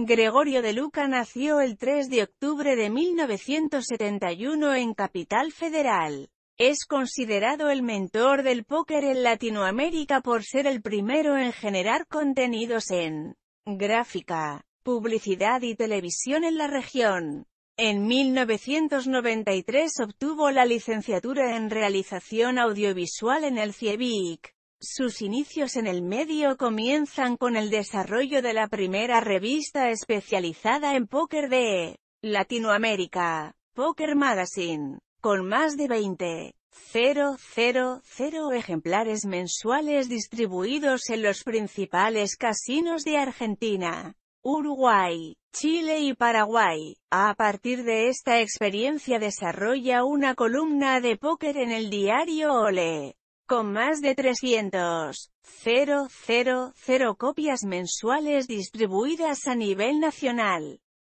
Gregorio de Luca nació el 3 de octubre de 1971 en Capital Federal. Es considerado el mentor del póker en Latinoamérica por ser el primero en generar contenidos en gráfica, publicidad y televisión en la región. En 1993 obtuvo la licenciatura en realización audiovisual en el CIEVIC. Sus inicios en el medio comienzan con el desarrollo de la primera revista especializada en póker de Latinoamérica, Poker Magazine, con más de 20.000 ejemplares mensuales distribuidos en los principales casinos de Argentina, Uruguay, Chile y Paraguay. A partir de esta experiencia desarrolla una columna de póker en el diario Ole con más de 300.000 copias mensuales distribuidas a nivel nacional.